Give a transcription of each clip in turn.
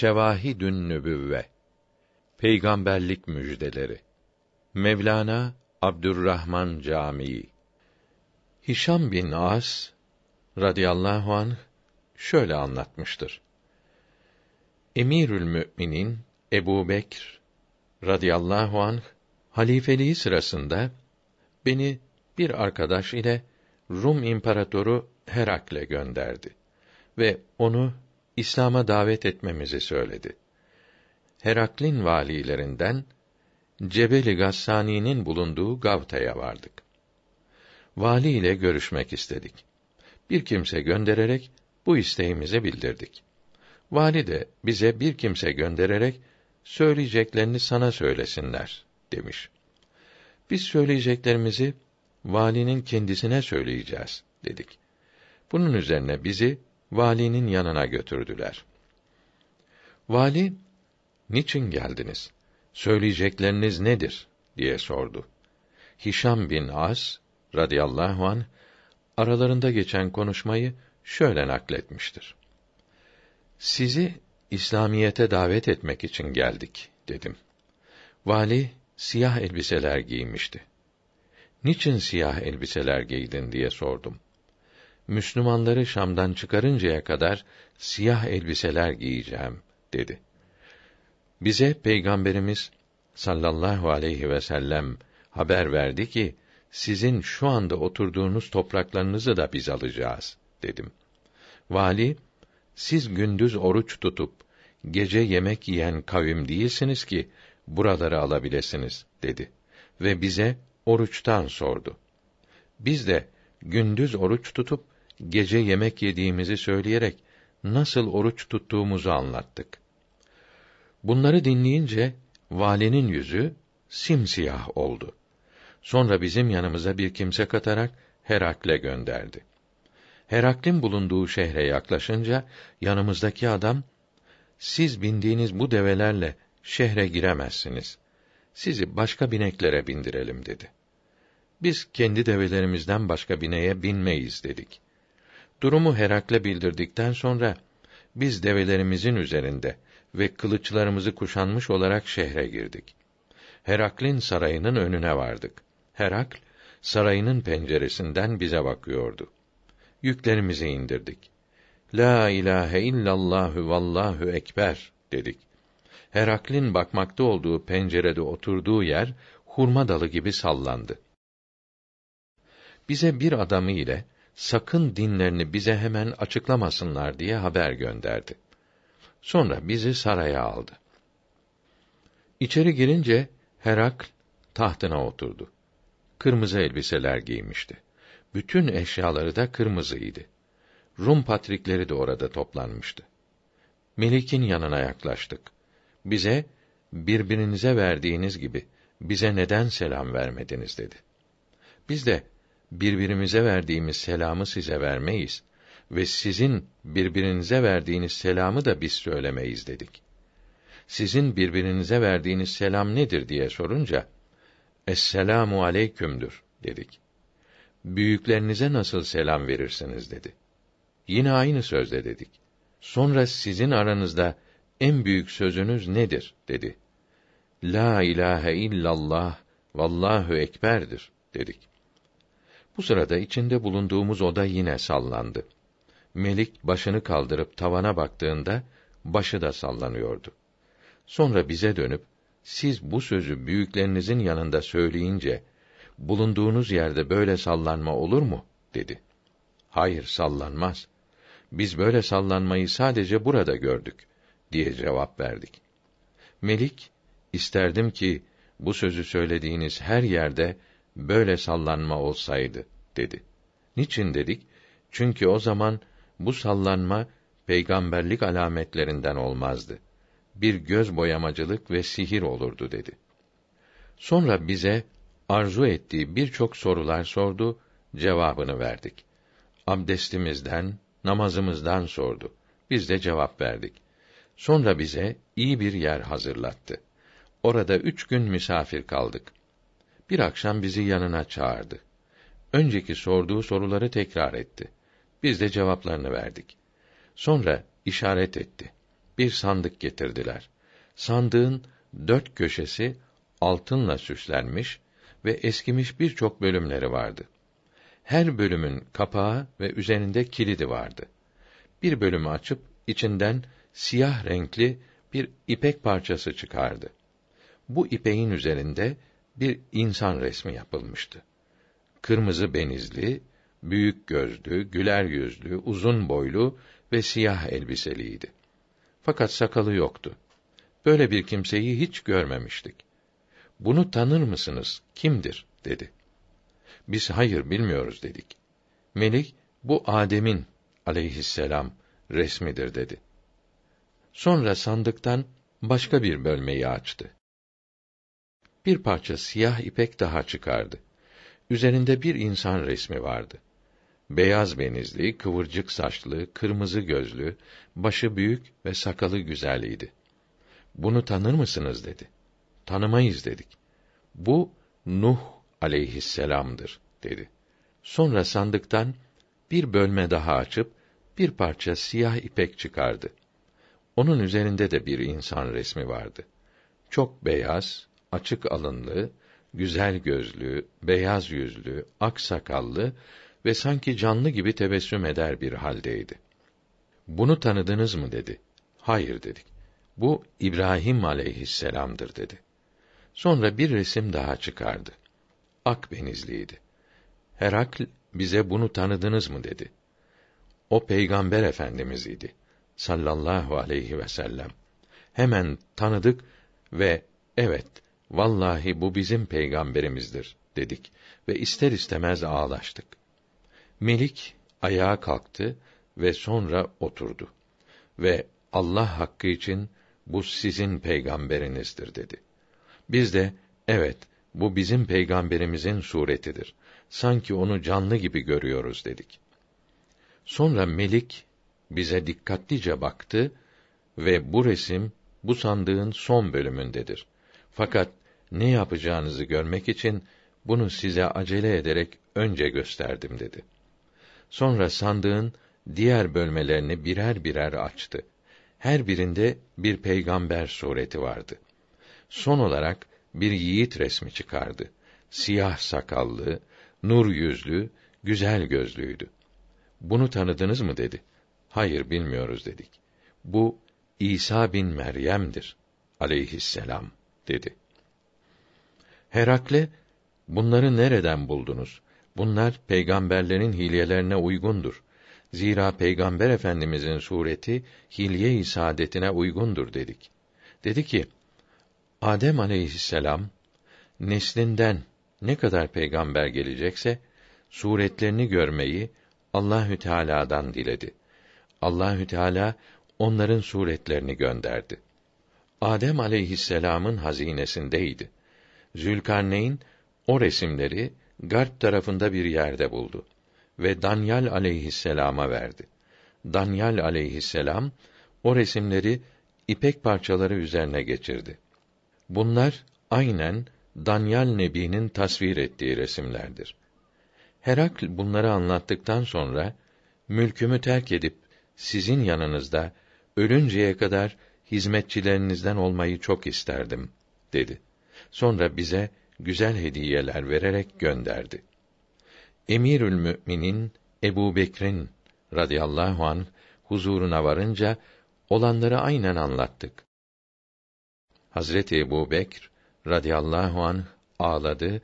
Şevahidün Nübüvve Peygamberlik müjdeleri Mevlana Abdurrahman Camii Hişam bin As radıyallahu anh şöyle anlatmıştır. Emirül Mü'minin Ebu Bekr radıyallahu anh halifeliği sırasında beni bir arkadaş ile Rum İmparatoru Herakle gönderdi ve onu İslam'a davet etmemizi söyledi. Heraklin valilerinden Cebeli Gassani'nin bulunduğu Gavta'ya vardık. Vali ile görüşmek istedik. Bir kimse göndererek bu isteğimizi bildirdik. Vali de bize bir kimse göndererek söyleyeceklerini sana söylesinler demiş. Biz söyleyeceklerimizi valinin kendisine söyleyeceğiz dedik. Bunun üzerine bizi valinin yanına götürdüler. Vali, niçin geldiniz? Söyleyecekleriniz nedir? diye sordu. Hişam bin As radıyallahu an aralarında geçen konuşmayı şöyle nakletmiştir. Sizi İslamiyete davet etmek için geldik dedim. Vali siyah elbiseler giymişti. Niçin siyah elbiseler giydin diye sordum. Müslümanları Şam'dan çıkarıncaya kadar siyah elbiseler giyeceğim dedi. Bize peygamberimiz sallallahu aleyhi ve sellem haber verdi ki sizin şu anda oturduğunuz topraklarınızı da biz alacağız dedim. Vali siz gündüz oruç tutup gece yemek yiyen kavim değilsiniz ki buraları alabilirsiniz dedi ve bize oruçtan sordu. Biz de gündüz oruç tutup gece yemek yediğimizi söyleyerek nasıl oruç tuttuğumuzu anlattık. Bunları dinleyince valinin yüzü simsiyah oldu. Sonra bizim yanımıza bir kimse katarak Herakle gönderdi. Heraklin bulunduğu şehre yaklaşınca yanımızdaki adam siz bindiğiniz bu develerle şehre giremezsiniz. Sizi başka bineklere bindirelim dedi. Biz kendi develerimizden başka bineye binmeyiz dedik. Durumu Herakle bildirdikten sonra biz develerimizin üzerinde ve kılıçlarımızı kuşanmış olarak şehre girdik. Herakl'in sarayının önüne vardık. Herakl sarayının penceresinden bize bakıyordu. Yüklerimizi indirdik. La ilahe illallahü vallahu ekber dedik. Herakl'in bakmakta olduğu pencerede oturduğu yer hurma dalı gibi sallandı. Bize bir adamı ile sakın dinlerini bize hemen açıklamasınlar diye haber gönderdi. Sonra bizi saraya aldı. İçeri girince Herakl tahtına oturdu. Kırmızı elbiseler giymişti. Bütün eşyaları da kırmızıydı. Rum patrikleri de orada toplanmıştı. Melik'in yanına yaklaştık. Bize, birbirinize verdiğiniz gibi, bize neden selam vermediniz dedi. Biz de, birbirimize verdiğimiz selamı size vermeyiz ve sizin birbirinize verdiğiniz selamı da biz söylemeyiz dedik. Sizin birbirinize verdiğiniz selam nedir diye sorunca Esselamu aleykümdür dedik. Büyüklerinize nasıl selam verirsiniz dedi. Yine aynı sözle dedik. Sonra sizin aranızda en büyük sözünüz nedir dedi. La ilahe illallah vallahu ekberdir dedik. Bu sırada içinde bulunduğumuz oda yine sallandı. Melik başını kaldırıp tavana baktığında başı da sallanıyordu. Sonra bize dönüp siz bu sözü büyüklerinizin yanında söyleyince bulunduğunuz yerde böyle sallanma olur mu dedi. Hayır sallanmaz. Biz böyle sallanmayı sadece burada gördük diye cevap verdik. Melik isterdim ki bu sözü söylediğiniz her yerde böyle sallanma olsaydı dedi. Niçin dedik? Çünkü o zaman bu sallanma peygamberlik alametlerinden olmazdı. Bir göz boyamacılık ve sihir olurdu dedi. Sonra bize arzu ettiği birçok sorular sordu, cevabını verdik. Abdestimizden, namazımızdan sordu. Biz de cevap verdik. Sonra bize iyi bir yer hazırlattı. Orada üç gün misafir kaldık bir akşam bizi yanına çağırdı. Önceki sorduğu soruları tekrar etti. Biz de cevaplarını verdik. Sonra işaret etti. Bir sandık getirdiler. Sandığın dört köşesi altınla süslenmiş ve eskimiş birçok bölümleri vardı. Her bölümün kapağı ve üzerinde kilidi vardı. Bir bölümü açıp içinden siyah renkli bir ipek parçası çıkardı. Bu ipeğin üzerinde bir insan resmi yapılmıştı. Kırmızı benizli, büyük gözlü, güler yüzlü, uzun boylu ve siyah elbiseliydi. Fakat sakalı yoktu. Böyle bir kimseyi hiç görmemiştik. Bunu tanır mısınız? Kimdir? dedi. Biz hayır bilmiyoruz dedik. Melik bu Adem'in aleyhisselam resmidir dedi. Sonra sandıktan başka bir bölmeyi açtı bir parça siyah ipek daha çıkardı. Üzerinde bir insan resmi vardı. Beyaz benizli, kıvırcık saçlı, kırmızı gözlü, başı büyük ve sakalı güzeliydi. Bunu tanır mısınız dedi. Tanımayız dedik. Bu Nuh aleyhisselam'dır dedi. Sonra sandıktan bir bölme daha açıp bir parça siyah ipek çıkardı. Onun üzerinde de bir insan resmi vardı. Çok beyaz, açık alınlı, güzel gözlü, beyaz yüzlü, ak sakallı ve sanki canlı gibi tebessüm eder bir haldeydi. Bunu tanıdınız mı dedi. Hayır dedik. Bu İbrahim aleyhisselamdır dedi. Sonra bir resim daha çıkardı. Ak benizliydi. Herakl bize bunu tanıdınız mı dedi. O peygamber efendimiz idi sallallahu aleyhi ve sellem. Hemen tanıdık ve evet vallahi bu bizim peygamberimizdir dedik ve ister istemez ağlaştık. Melik ayağa kalktı ve sonra oturdu ve Allah hakkı için bu sizin peygamberinizdir dedi. Biz de evet bu bizim peygamberimizin suretidir. Sanki onu canlı gibi görüyoruz dedik. Sonra Melik bize dikkatlice baktı ve bu resim bu sandığın son bölümündedir. Fakat ne yapacağınızı görmek için bunu size acele ederek önce gösterdim dedi. Sonra sandığın diğer bölmelerini birer birer açtı. Her birinde bir peygamber sureti vardı. Son olarak bir yiğit resmi çıkardı. Siyah sakallı, nur yüzlü, güzel gözlüydü. Bunu tanıdınız mı dedi. Hayır bilmiyoruz dedik. Bu İsa bin Meryem'dir aleyhisselam dedi. Herakle, bunları nereden buldunuz? Bunlar peygamberlerin hilelerine uygundur. Zira peygamber efendimizin sureti hilye-i saadetine uygundur dedik. Dedi ki, Adem aleyhisselam neslinden ne kadar peygamber gelecekse suretlerini görmeyi Allahü Teala'dan diledi. Allahü Teala onların suretlerini gönderdi. Adem aleyhisselam'ın hazinesindeydi. Zülkarneyn o resimleri garp tarafında bir yerde buldu ve Danyal aleyhisselama verdi. Danyal aleyhisselam o resimleri ipek parçaları üzerine geçirdi. Bunlar aynen Danyal Nebi'nin tasvir ettiği resimlerdir. Herakl bunları anlattıktan sonra mülkümü terk edip sizin yanınızda ölünceye kadar hizmetçilerinizden olmayı çok isterdim dedi. Sonra bize güzel hediyeler vererek gönderdi. Emirül Mü'minin Ebu Bekir'in radıyallahu an huzuruna varınca olanları aynen anlattık. Hazreti Ebu Bekr radıyallahu an ağladı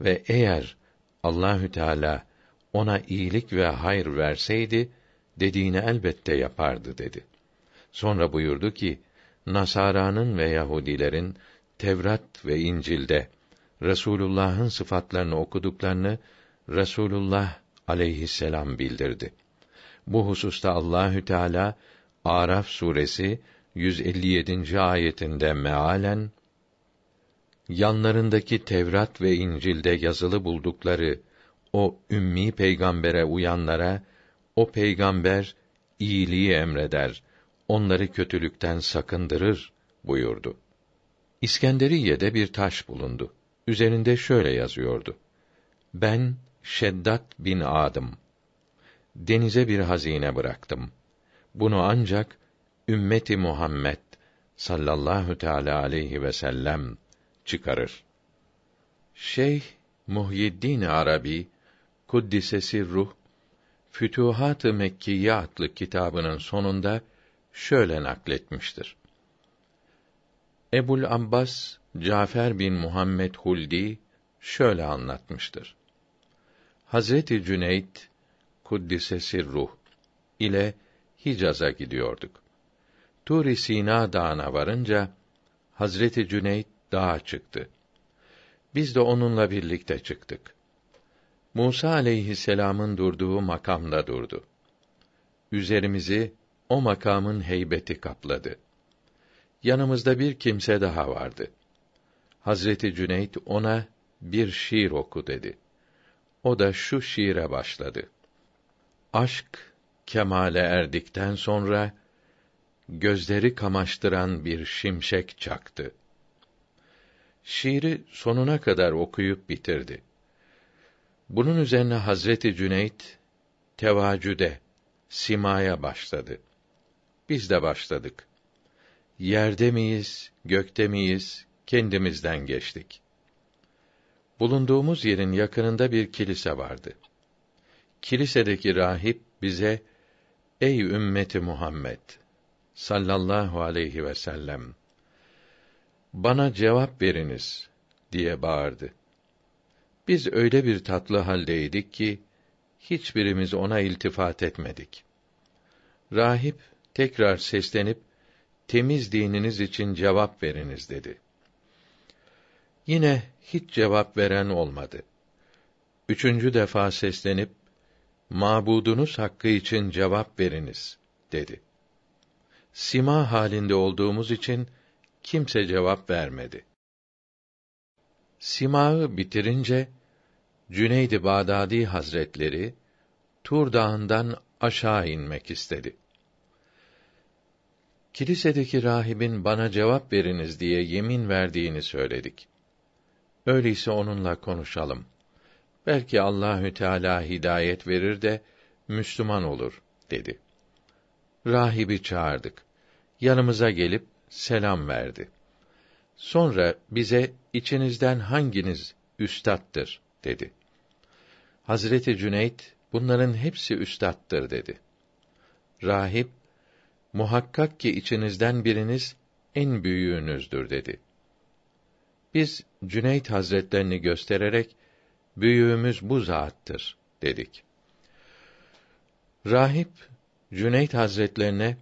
ve eğer Allahü Teala ona iyilik ve hayır verseydi dediğini elbette yapardı dedi. Sonra buyurdu ki, Nasara'nın ve Yahudilerin Tevrat ve İncil'de Resulullah'ın sıfatlarını okuduklarını Resulullah aleyhisselam bildirdi. Bu hususta Allahü Teala Araf suresi 157. ayetinde mealen yanlarındaki Tevrat ve İncil'de yazılı buldukları o ümmi peygambere uyanlara o peygamber iyiliği emreder, onları kötülükten sakındırır buyurdu. İskenderiye'de bir taş bulundu. Üzerinde şöyle yazıyordu. Ben Şeddat bin Adım. Denize bir hazine bıraktım. Bunu ancak ümmeti Muhammed sallallahu teala aleyhi ve sellem çıkarır. Şeyh Muhyiddin Arabi kuddisesi ruh Fütuhat-ı Mekkiye adlı kitabının sonunda şöyle nakletmiştir. Ebul Abbas Cafer bin Muhammed Huldi şöyle anlatmıştır. Hazreti Cüneyt Kuddisesi ruh ile Hicaz'a gidiyorduk. tur Sina dağına varınca Hazreti Cüneyt dağa çıktı. Biz de onunla birlikte çıktık. Musa aleyhisselamın durduğu makamda durdu. Üzerimizi o makamın heybeti kapladı. Yanımızda bir kimse daha vardı. Hazreti Cüneyt ona bir şiir oku dedi. O da şu şiire başladı. Aşk kemale erdikten sonra gözleri kamaştıran bir şimşek çaktı. Şiiri sonuna kadar okuyup bitirdi. Bunun üzerine Hazreti Cüneyt tevacüde simaya başladı biz de başladık. Yerde miyiz, gökte miyiz, kendimizden geçtik. Bulunduğumuz yerin yakınında bir kilise vardı. Kilisedeki rahip bize, Ey ümmeti Muhammed sallallahu aleyhi ve sellem bana cevap veriniz diye bağırdı. Biz öyle bir tatlı haldeydik ki hiçbirimiz ona iltifat etmedik. Rahip tekrar seslenip temiz dininiz için cevap veriniz dedi. Yine hiç cevap veren olmadı. Üçüncü defa seslenip mabudunuz hakkı için cevap veriniz dedi. Sima halinde olduğumuz için kimse cevap vermedi. Simağı bitirince Cüneydi i Bağdadi Hazretleri Tur Dağı'ndan aşağı inmek istedi kilisedeki rahibin bana cevap veriniz diye yemin verdiğini söyledik. Öyleyse onunla konuşalım. Belki Allahü Teala hidayet verir de Müslüman olur dedi. Rahibi çağırdık. Yanımıza gelip selam verdi. Sonra bize içinizden hanginiz üstattır dedi. Hazreti Cüneyt bunların hepsi üstattır dedi. Rahip muhakkak ki içinizden biriniz en büyüğünüzdür dedi. Biz Cüneyt Hazretlerini göstererek büyüğümüz bu zattır dedik. Rahip Cüneyt Hazretlerine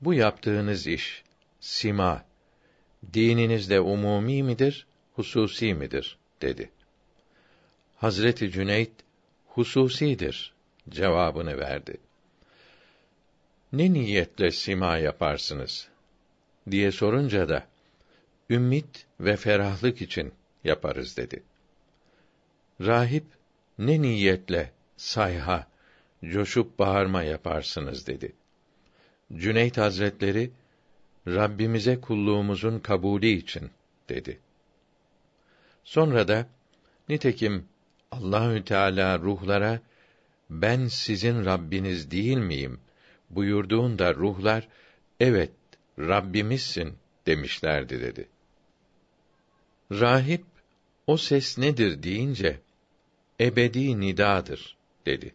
bu yaptığınız iş sima dininizde umumi midir, hususi midir dedi. Hazreti Cüneyt hususidir cevabını verdi ne niyetle sima yaparsınız diye sorunca da ümmit ve ferahlık için yaparız dedi. Rahip ne niyetle sayha, coşup bağırma yaparsınız dedi. Cüneyt Hazretleri Rabbimize kulluğumuzun kabulü için dedi. Sonra da nitekim Allahü Teala ruhlara ben sizin Rabbiniz değil miyim buyurduğunda ruhlar evet Rabbimizsin demişlerdi dedi. Rahip o ses nedir deyince ebedi nidadır dedi.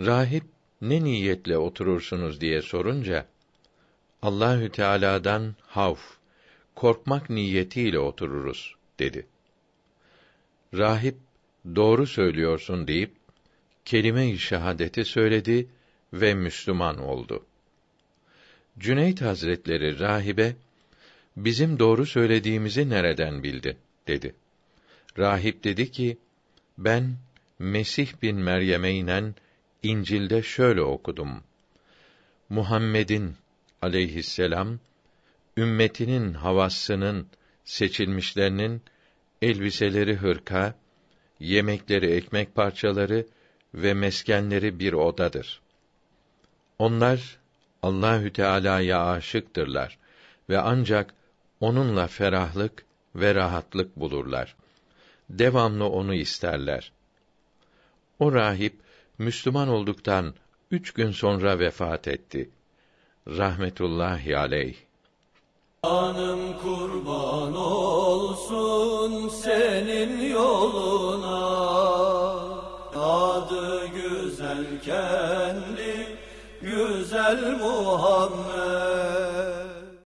Rahip ne niyetle oturursunuz diye sorunca Allahü Teala'dan havf, korkmak niyetiyle otururuz dedi. Rahip doğru söylüyorsun deyip kelime-i şehadeti söyledi ve Müslüman oldu. Cüneyt Hazretleri rahibe bizim doğru söylediğimizi nereden bildi dedi. Rahip dedi ki ben Mesih bin Meryem'e inen İncil'de şöyle okudum. Muhammed'in aleyhisselam ümmetinin havasının seçilmişlerinin elbiseleri hırka, yemekleri ekmek parçaları ve meskenleri bir odadır. Onlar Allahü Teala'ya aşıktırlar ve ancak onunla ferahlık ve rahatlık bulurlar. Devamlı onu isterler. O rahip Müslüman olduktan üç gün sonra vefat etti. Rahmetullahi aleyh. Canım kurban olsun senin yoluna Adı güzelken المهمل